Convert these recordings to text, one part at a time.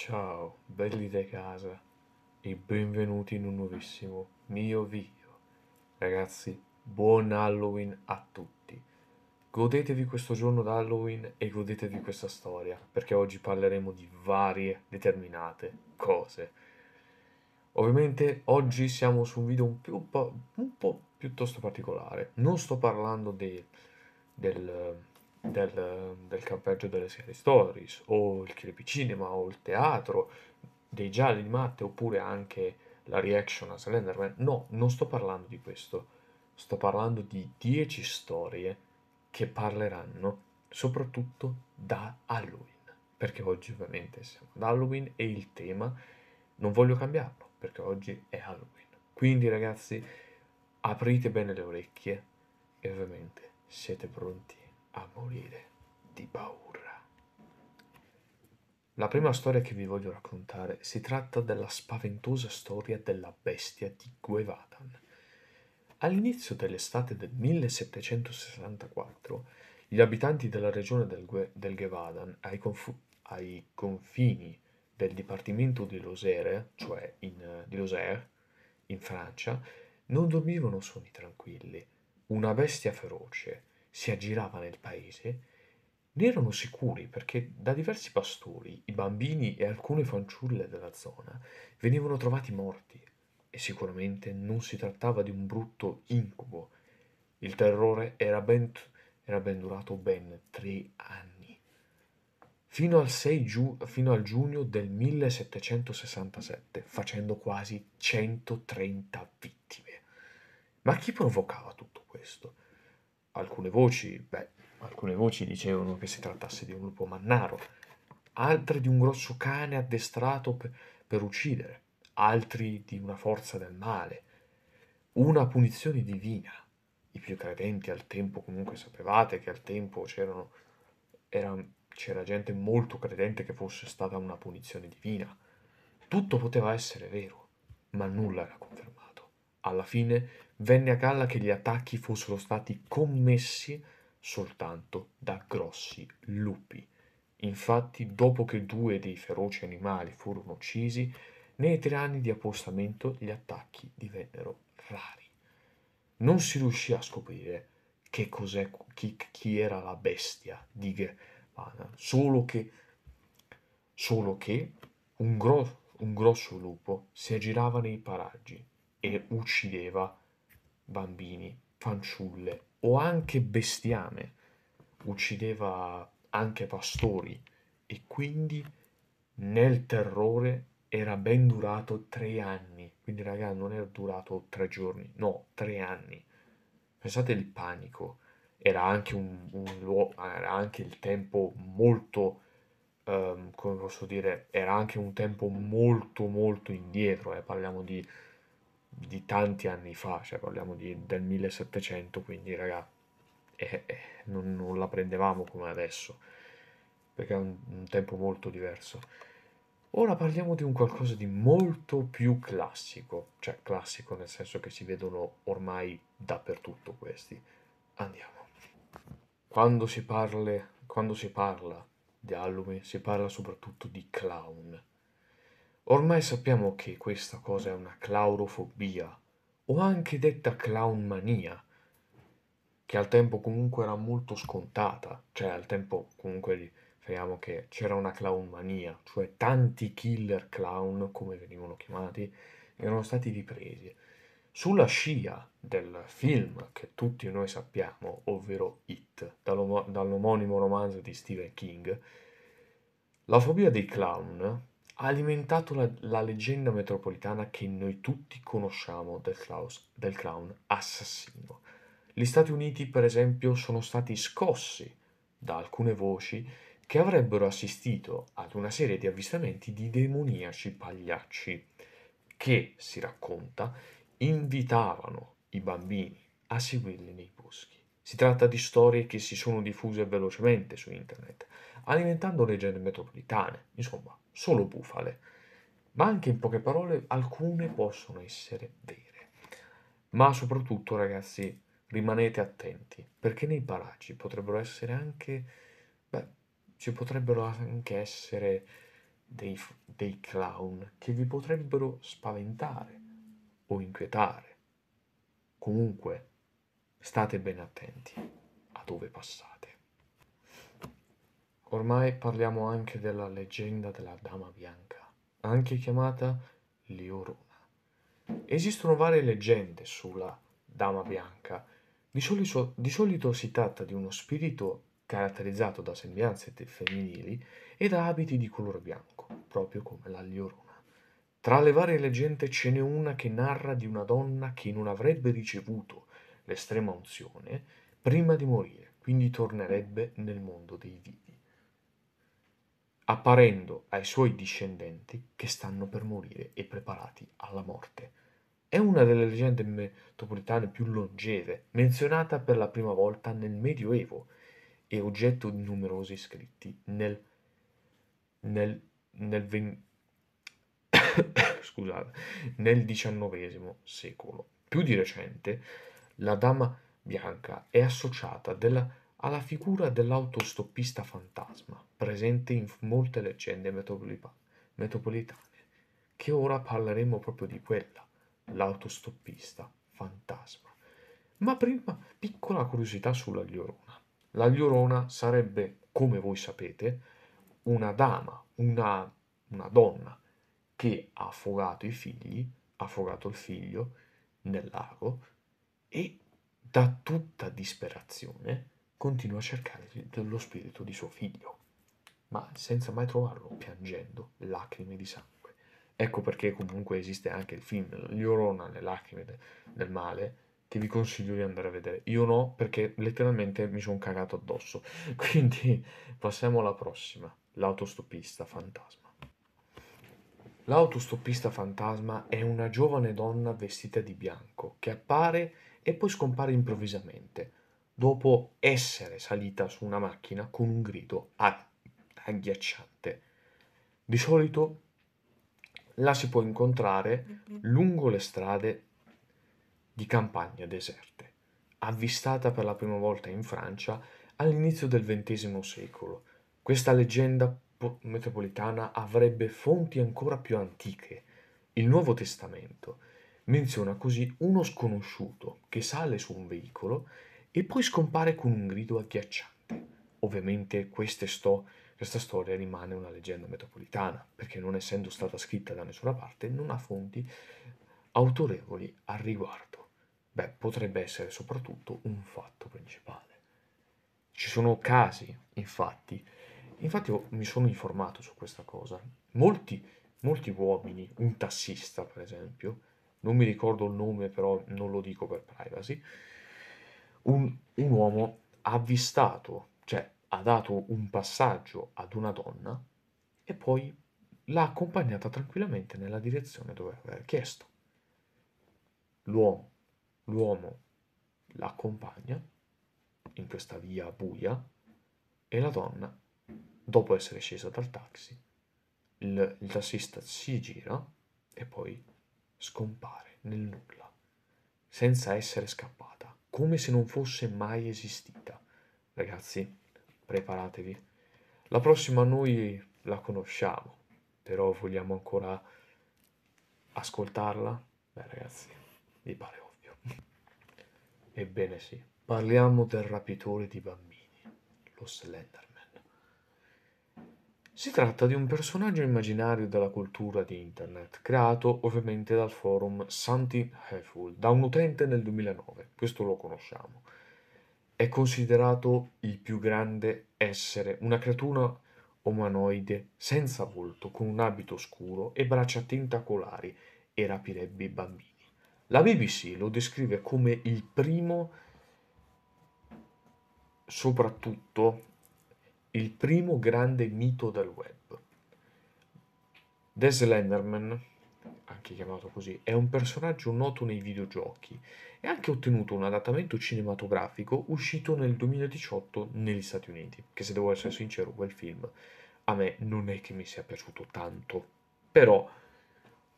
Ciao, belli di casa e benvenuti in un nuovissimo mio video. Ragazzi, buon Halloween a tutti. Godetevi questo giorno d'Halloween e godetevi questa storia, perché oggi parleremo di varie determinate cose. Ovviamente oggi siamo su un video un, più, un po', piuttosto particolare. Non sto parlando de, del del, del campeggio delle serie stories o il creepy cinema o il teatro dei gialli di matte oppure anche la reaction a Slenderman. No, non sto parlando di questo. Sto parlando di 10 storie che parleranno soprattutto da Halloween. Perché oggi ovviamente siamo ad Halloween e il tema non voglio cambiarlo perché oggi è Halloween. Quindi ragazzi, aprite bene le orecchie e ovviamente siete pronti a morire di paura. La prima storia che vi voglio raccontare si tratta della spaventosa storia della bestia di Guevadan. All'inizio dell'estate del 1764, gli abitanti della regione del, Gue- del Guevadan, ai, conf- ai, confini del dipartimento di Lozère, cioè in, di Lozère, in Francia, non dormivano sonni tranquilli. Una bestia feroce, si aggirava nel paese, ne erano sicuri perché da diversi pastori i bambini e alcune fanciulle della zona venivano trovati morti e sicuramente non si trattava di un brutto incubo. Il terrore era ben, era ben durato ben tre anni, fino al, 6 giu- fino al giugno del 1767, facendo quasi 130 vittime. Ma chi provocava tutto questo? Alcune voci, beh, alcune voci dicevano che si trattasse di un lupo mannaro, altre di un grosso cane addestrato per, per uccidere, altri di una forza del male, una punizione divina. I più credenti al tempo comunque sapevate che al tempo c'erano, era, c'era gente molto credente che fosse stata una punizione divina. Tutto poteva essere vero, ma nulla era confermato. Alla fine venne a galla che gli attacchi fossero stati commessi soltanto da grossi lupi. Infatti, dopo che due dei feroci animali furono uccisi, nei tre anni di appostamento gli attacchi divennero rari. Non si riuscì a scoprire che cos'è, chi, chi era la bestia di Germana, solo che, solo che un, gro- un grosso lupo si aggirava nei paraggi e uccideva bambini, fanciulle o anche bestiame, uccideva anche pastori e quindi nel terrore era ben durato tre anni. Quindi, raga, non era durato tre giorni, no, tre anni. Pensate il panico. Era anche, un, un, era anche il tempo molto, um, come posso dire, era anche un tempo molto, molto indietro. Eh? Parliamo di di tanti anni fa, cioè parliamo di, del 1700, quindi raga, eh, eh, non, non, la prendevamo come adesso, perché è un, un tempo molto diverso. Ora parliamo di un qualcosa di molto più classico, cioè classico nel senso che si vedono ormai dappertutto questi. Andiamo. Quando si, parle, quando si parla di Halloween si parla soprattutto di clown Ormai sappiamo che questa cosa è una claurofobia, o anche detta clownmania, che al tempo comunque era molto scontata, cioè al tempo comunque speriamo che c'era una clownmania, cioè tanti killer clown, come venivano chiamati, erano stati ripresi. Sulla scia del film che tutti noi sappiamo, ovvero It, dall'omonimo romanzo di Stephen King, la fobia dei clown ha alimentato la, la, leggenda metropolitana che noi tutti conosciamo del, Klaus, del clown assassino. Gli Stati Uniti, per esempio, sono stati scossi da alcune voci che avrebbero assistito ad una serie di avvistamenti di demoniaci pagliacci che, si racconta, invitavano i bambini a seguirli nei boschi. Si tratta di storie che si sono diffuse velocemente su internet, alimentando leggende metropolitane, insomma, solo bufale, ma anche in poche parole alcune possono essere vere. Ma soprattutto ragazzi rimanete attenti, perché nei paraggi potrebbero essere anche, beh, ci potrebbero anche essere dei, dei clown che vi potrebbero spaventare o inquietare. Comunque, state ben attenti a dove passate. Ormai parliamo anche della leggenda della Dama Bianca, anche chiamata Lioruna. Esistono varie leggende sulla Dama Bianca. Di solito, di solito si tratta di uno spirito caratterizzato da sembianze femminili e da abiti di colore bianco, proprio come la Lioruna. Tra le varie leggende ce n'è una che narra di una donna che non avrebbe ricevuto l'estrema unzione prima di morire, quindi tornerebbe nel mondo dei vivi apparendo ai suoi discendenti che stanno per morire e preparati alla morte. È una delle leggende metropolitane più longeve, menzionata per la prima volta nel Medioevo e oggetto di numerosi scritti nel, nel, nel, ven... Scusate, nel XIX secolo. Più di recente, la Dama Bianca è associata della, alla figura dell'autostoppista fantasma presente in molte leggende metropolitane, che ora parleremo proprio di quella, l'autostoppista fantasma. Ma prima piccola curiosità sulla Liorona. La Liorona sarebbe, come voi sapete, una dama, una, una donna che ha affogato i figli, ha affogato il figlio nel lago e da tutta disperazione continua a cercare lo spirito di suo figlio ma senza mai trovarlo, piangendo lacrime di sangue. Ecco perché comunque esiste anche il film Gli le lacrime de- del male, che vi consiglio di andare a vedere. Io no, perché letteralmente mi sono cagato addosso. Quindi passiamo alla prossima, l'autostopista fantasma. L'autostopista fantasma è una giovane donna vestita di bianco che appare e poi scompare improvvisamente, dopo essere salita su una macchina con un grido a agghiacciante. Di solito la si può incontrare mm-hmm. lungo le strade di campagna deserte, avvistata per la prima volta in Francia all'inizio del XX secolo. Questa leggenda po- metropolitana avrebbe fonti ancora più antiche. Il Nuovo Testamento menziona così uno sconosciuto che sale su un veicolo e poi scompare con un grido agghiacciante. Ovviamente queste sto questa storia rimane una leggenda metropolitana, perché non essendo stata scritta da nessuna parte, non ha fonti autorevoli al riguardo. Beh, potrebbe essere soprattutto un fatto principale. Ci sono casi, infatti, infatti mi sono informato su questa cosa. Molti, molti uomini, un tassista per esempio, non mi ricordo il nome però non lo dico per privacy, un, un uomo avvistato, cioè ha dato un passaggio ad una donna e poi l'ha accompagnata tranquillamente nella direzione dove aveva chiesto. L'uomo, l'uomo l'accompagna in questa via buia e la donna, dopo essere scesa dal taxi, il, il tassista si gira e poi scompare nel nulla, senza essere scappata, come se non fosse mai esistita. Ragazzi, preparatevi. La prossima noi la conosciamo, però vogliamo ancora ascoltarla? Beh ragazzi, mi pare ovvio. Ebbene sì, parliamo del rapitore di bambini, lo Slenderman. Si tratta di un personaggio immaginario della cultura di internet, creato ovviamente dal forum Santi Heful, da un utente nel 2009, questo lo conosciamo è considerato il più grande essere, una creatura umanoide senza volto, con un abito scuro e braccia tentacolari e rapirebbe i bambini. La BBC lo descrive come il primo, soprattutto il primo grande mito del web. The Slenderman anche chiamato così, è un personaggio noto nei videogiochi e ha anche ottenuto un adattamento cinematografico uscito nel 2018 negli Stati Uniti, che se devo essere sincero quel film a me non è che mi sia piaciuto tanto, però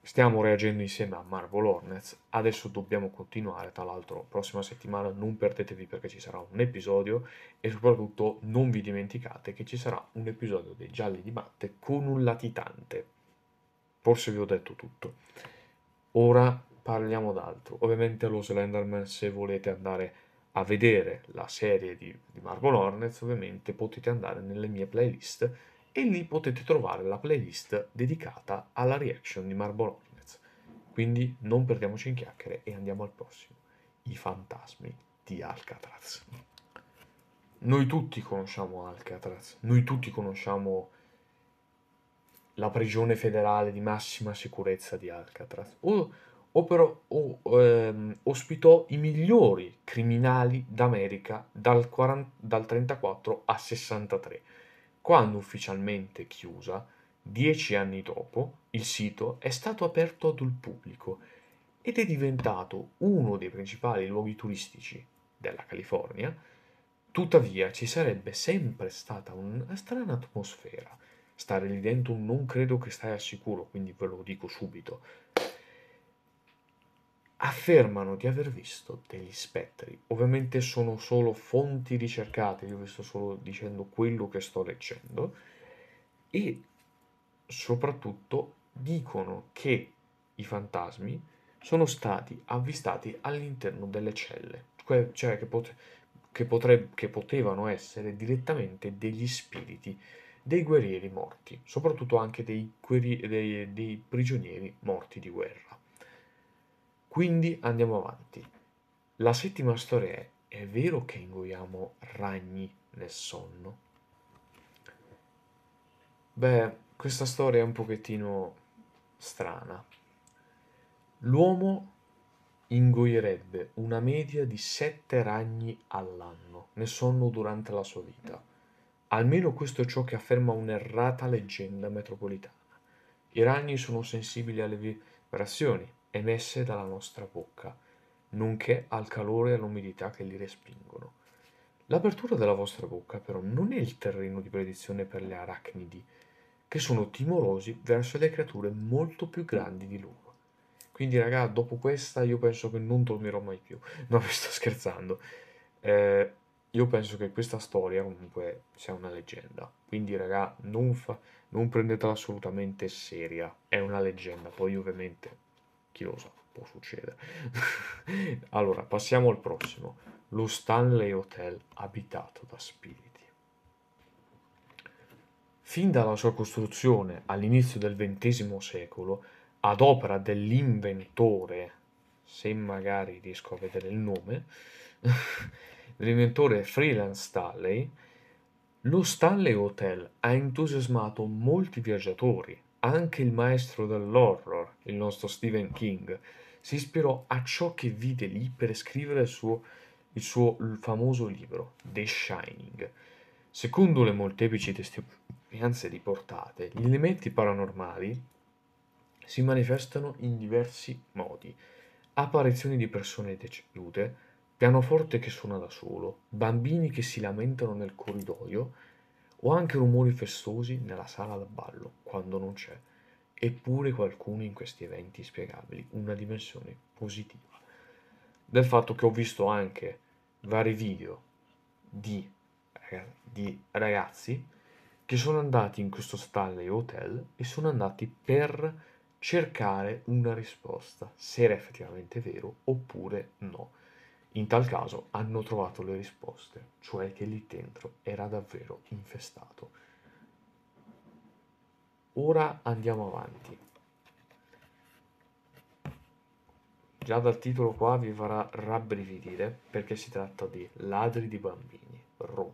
stiamo reagendo insieme a Marvel Hornets, adesso dobbiamo continuare, tra l'altro prossima settimana non perdetevi perché ci sarà un episodio e soprattutto non vi dimenticate che ci sarà un episodio dei gialli di matte con un latitante forse vi ho detto tutto. Ora parliamo d'altro. Ovviamente lo Slenderman, se volete andare a vedere la serie di, di Margot Lawrence, ovviamente potete andare nelle mie playlist e lì potete trovare la playlist dedicata alla reaction di Margot Hornets. Quindi non perdiamoci in chiacchiere e andiamo al prossimo. I fantasmi di Alcatraz. Noi tutti conosciamo Alcatraz, noi tutti conosciamo la prigione federale di massima sicurezza di Alcatraz, o, o però, o, ehm, ospitò i migliori criminali d'America dal, 1934 al 63, quando ufficialmente chiusa, dieci anni dopo, il sito è stato aperto ad un pubblico ed è diventato uno dei principali luoghi turistici della California, tuttavia ci sarebbe sempre stata una strana atmosfera stare lì dentro non credo che stai al sicuro, quindi ve lo dico subito. Affermano di aver visto degli spettri. Ovviamente sono solo fonti ricercate, io vi sto solo dicendo quello che sto leggendo. E soprattutto dicono che i fantasmi sono stati avvistati all'interno delle celle, cioè, cioè che, pot- che, potre- che potevano essere direttamente degli spiriti dei guerrieri morti, soprattutto anche dei, dei, dei prigionieri morti di guerra. Quindi andiamo avanti. La settima storia è è vero che ingoiamo ragni nel sonno? Beh, questa storia è un pochettino strana. L'uomo ingoierebbe una media di sette ragni all'anno nel sonno durante la sua vita. Almeno questo è ciò che afferma un'errata leggenda metropolitana. I ragni sono sensibili alle vibrazioni emesse dalla nostra bocca, nonché al calore e all'umidità che li respingono. L'apertura della vostra bocca però non è il terreno di predizione per le arachnidi, che sono timorosi verso le creature molto più grandi di loro. Quindi ragà, dopo questa io penso che non dormirò mai più. No, vi sto scherzando. Eh, io penso che questa storia comunque sia una leggenda, quindi raga non, fa- non prendetela assolutamente seria, è una leggenda, poi ovviamente chi lo sa, può succedere. allora, passiamo al prossimo, lo Stanley Hotel abitato da spiriti. Fin dalla sua costruzione all'inizio del XX secolo, ad opera dell'inventore, se magari riesco a vedere il nome, l'inventore freelance Stanley, lo Stanley Hotel ha entusiasmato molti viaggiatori. Anche il maestro dell'horror, il nostro Stephen King, si ispirò a ciò che vide lì per scrivere il suo, il suo famoso libro, The Shining. Secondo le molteplici testimonianze riportate, gli elementi paranormali si manifestano in diversi modi. Apparizioni di persone decedute, pianoforte che suona da solo, bambini che si lamentano nel corridoio o anche rumori festosi nella sala da ballo quando non c'è, eppure qualcuno in questi eventi inspiegabili, una dimensione positiva. Del fatto che ho visto anche vari video di, di ragazzi che sono andati in questo e Hotel e sono andati per cercare una risposta, se era effettivamente vero oppure no. In tal caso hanno trovato le risposte, cioè che lì dentro era davvero infestato. Ora andiamo avanti. Già dal titolo qua vi farà rabbrividire perché si tratta di ladri di bambini, Roma.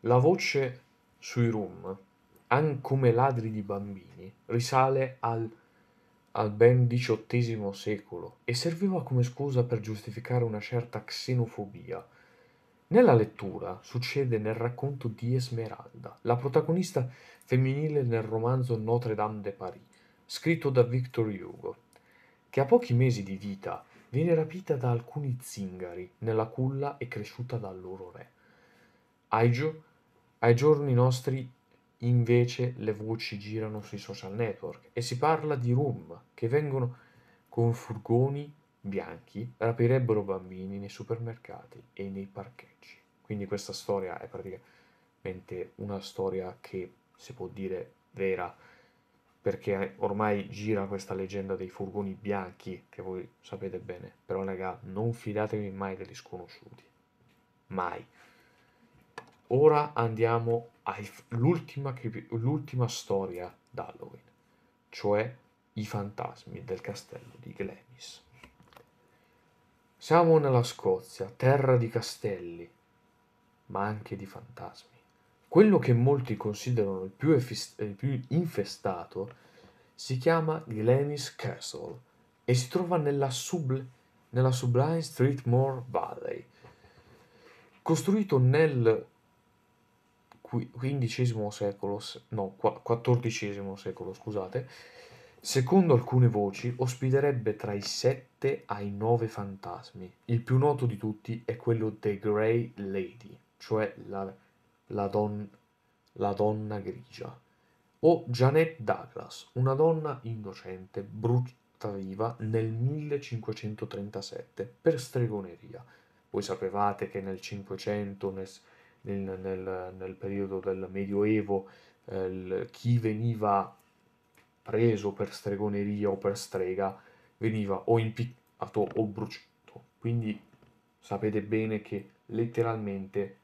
La voce sui Rum, anche come ladri di bambini, risale al al ben XVIII secolo e serviva come scusa per giustificare una certa xenofobia. Nella lettura succede nel racconto di Esmeralda, la protagonista femminile nel romanzo Notre Dame de Paris, scritto da Victor Hugo, che a pochi mesi di vita viene rapita da alcuni zingari nella culla e cresciuta dal loro re. Aigio, ai giorni nostri invece le voci girano sui social network e si parla di rum che vengono con furgoni bianchi, rapirebbero bambini nei supermercati e nei parcheggi. Quindi questa storia è praticamente una storia che si può dire vera, perché ormai gira questa leggenda dei furgoni bianchi, che voi sapete bene, però raga, non fidatevi mai degli sconosciuti. Mai. Ora andiamo all'ultima l'ultima storia d'Halloween, cioè i fantasmi del castello di Glemis. Siamo nella Scozia, terra di castelli, ma anche di fantasmi. Quello che molti considerano il più, il più infestato si chiama Glenis Castle e si trova nella, sub nella Sublime Streetmore Valley, costruito nel XV secolo, no, XIV secolo, scusate, secondo alcune voci ospiterebbe tra i sette ai nove fantasmi. Il più noto di tutti è quello The Grey Lady, cioè la, la, don, la donna grigia, o Janet Douglas, una donna innocente brutta viva nel 1537 per stregoneria. Voi sapevate che nel 500, nel nel, nel, nel periodo del Medioevo eh, chi veniva preso per stregoneria o per strega veniva o impiccato o bruciato. Quindi sapete bene che letteralmente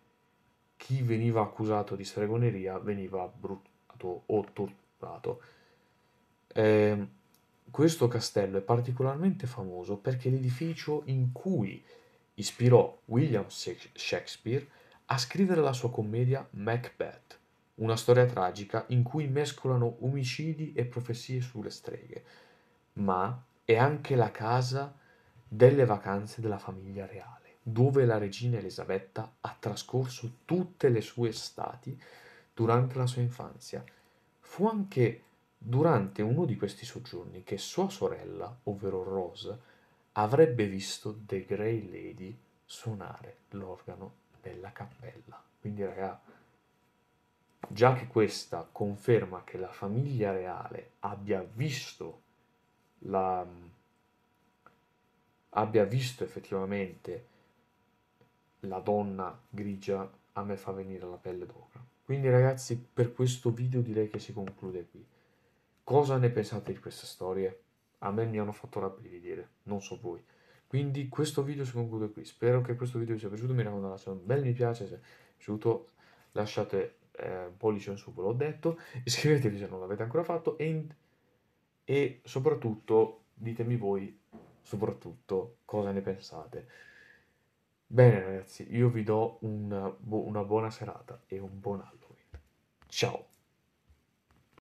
chi veniva accusato di stregoneria veniva bruciato o torturato. Eh, questo castello è particolarmente famoso perché l'edificio in cui ispirò William Shakespeare a scrivere la sua commedia Macbeth, una storia tragica in cui mescolano omicidi e profezie sulle streghe, ma è anche la casa delle vacanze della famiglia reale, dove la regina Elisabetta ha trascorso tutte le sue estati durante la sua infanzia. Fu anche durante uno di questi soggiorni che sua sorella, ovvero Rose, avrebbe visto The Grey Lady suonare l'organo bella cappella. Quindi, raga, già che questa conferma che la famiglia reale abbia visto la mm, abbia visto effettivamente la donna grigia a me fa venire la pelle d'oca. Quindi ragazzi, per questo video direi che si conclude qui. Cosa ne pensate di queste storie? A me mi hanno fatto rabbrividire, non so voi. Quindi questo video si conclude qui, spero che questo video vi sia piaciuto, mi raccomando lasciate un bel mi piace se vi è piaciuto, lasciate eh, un pollice in su, ve l'ho detto, iscrivetevi se non l'avete ancora fatto e, e soprattutto ditemi voi soprattutto cosa ne pensate. Bene ragazzi, io vi do una, bu una buona serata e un buon Halloween. Ciao!